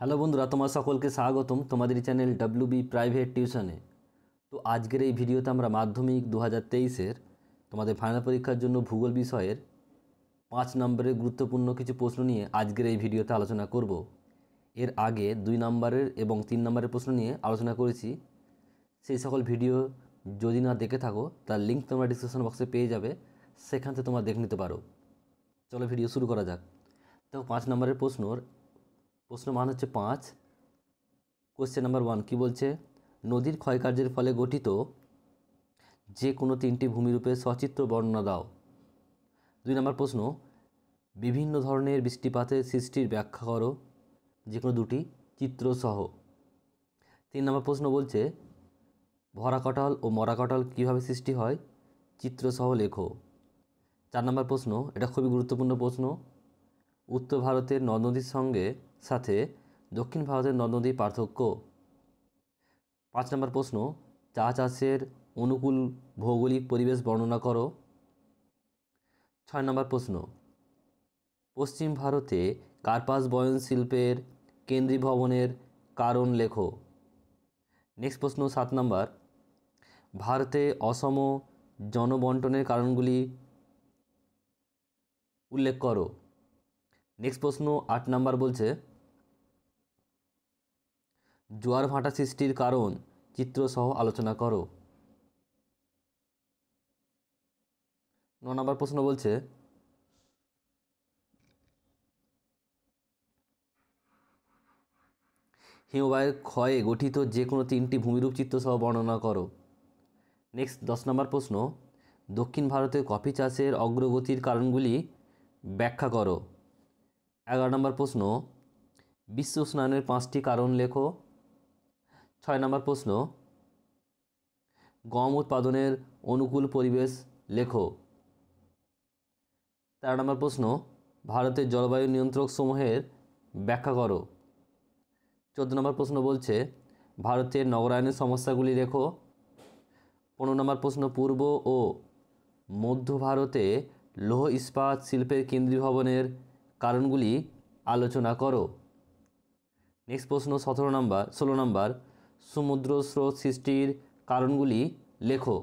hello বন্ধুরা তোমার সকলকে স্বাগতম তোমাদের চ্যানেল ডাব্লু বি প্রাইভেট টিউশনে তো আজকের এই ভিডিওতে আমরা মাধ্যমিক দু হাজার তেইশের তোমাদের ফাইনাল পরীক্ষার জন্য ভূগোল বিষয়ের পাঁচ নম্বরের গুরুত্বপূর্ণ কিছু প্রশ্ন নিয়ে আজকের এই ভিডিওতে আলোচনা করব এর আগে দুই নম্বরের এবং তিন নম্বরের প্রশ্ন নিয়ে আলোচনা করেছি সেই সকল ভিডিও যদি না দেখে থাকো তার লিঙ্ক তোমরা ডিসক্রিপশন বক্সে পেয়ে যাবে সেখান থেকে তোমরা দেখে নিতে পারো চলো ভিডিও শুরু করা যাক তো পাঁচ নম্বরের প্রশ্নর প্রশ্ন মান হচ্ছে পাঁচ কোশ্চেন নাম্বার ওয়ান কী বলছে নদীর ক্ষয়কার্যের ফলে গঠিত যে কোনো তিনটি ভূমিরূপে সচিত্র বর্ণনা দাও দুই নম্বর প্রশ্ন বিভিন্ন ধরনের বৃষ্টিপাতের সৃষ্টির ব্যাখ্যা করো যে কোনো দুটি চিত্রসহ তিন নম্বর প্রশ্ন বলছে ভরা কটল ও মরা কটল কীভাবে সৃষ্টি হয় চিত্রসহ লেখো চার নম্বর প্রশ্ন এটা খুবই গুরুত্বপূর্ণ প্রশ্ন উত্তর ভারতের নদ নদীর সঙ্গে সাথে দক্ষিণ ভারতের নদ নদীর পার্থক্য পাঁচ নম্বর প্রশ্ন চা চাষের অনুকূল ভৌগোলিক পরিবেশ বর্ণনা করো ছয় নম্বর প্রশ্ন পশ্চিম ভারতে কার্পাস বয়ন শিল্পের কেন্দ্রীয় ভবনের কারণ লেখো নেক্সট প্রশ্ন সাত নম্বর ভারতে অসম জনবন্টনের কারণগুলি উল্লেখ করো নেক্সট প্রশ্ন আট নাম্বার বলছে জোয়ার ভাঁটা সৃষ্টির কারণ চিত্রসহ আলোচনা করো ন নম্বর প্রশ্ন বলছে হিমবাহের ক্ষয়ে গঠিত যে কোনো তিনটি ভূমিরূপ চিত্র সহ বর্ণনা করো নেক্সট দশ নম্বর প্রশ্ন দক্ষিণ ভারতে কফি চাষের অগ্রগতির কারণগুলি ব্যাখ্যা করো এগারো নম্বর প্রশ্ন বিশ্ব উষ্ণায়নের পাঁচটি কারণ লেখো ছয় নম্বর প্রশ্ন গম উৎপাদনের অনুকূল পরিবেশ লেখো তেরো নম্বর প্রশ্ন ভারতের জলবায়ু নিয়ন্ত্রক সমূহের ব্যাখ্যা করো চোদ্দ নম্বর প্রশ্ন বলছে ভারতের নগরায়নের সমস্যাগুলি লেখো পনেরো নম্বর প্রশ্ন পূর্ব ও মধ্য ভারতে লৌহ ইস্পাত শিল্পের কেন্দ্রীয় ভবনের কারণগুলি আলোচনা করো নেক্সট প্রশ্ন সতেরো নম্বর ষোলো নম্বর সমুদ্র স্রোত সৃষ্টির কারণগুলি লেখো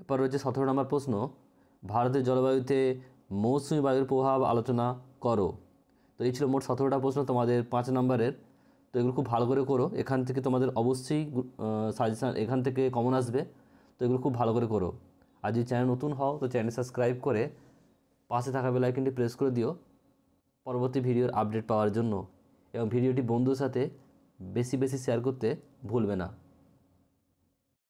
এরপর রয়েছে সতেরো নম্বর প্রশ্ন ভারতের জলবায়ুতে মৌসুমি বায়ুর প্রভাব আলোচনা করো তো এই ছিল মোট সতেরোটা প্রশ্ন তোমাদের পাঁচ নম্বরের তো এগুলো খুব ভালো করে করো এখান থেকে তোমাদের অবশ্যই সাজেশান এখান থেকে কমন আসবে তো এগুলো খুব ভালো করে করো আর যদি চ্যানেল নতুন হও তো চ্যানেল সাবস্ক্রাইব করে পাশে থাকা বেল আইকনটি প্রেস করে দিও পরবর্তী ভিডিওর আপডেট পাওয়ার জন্য এবং ভিডিওটি বন্ধুর সাথে বেশি বেশি শেয়ার করতে ভুলবে না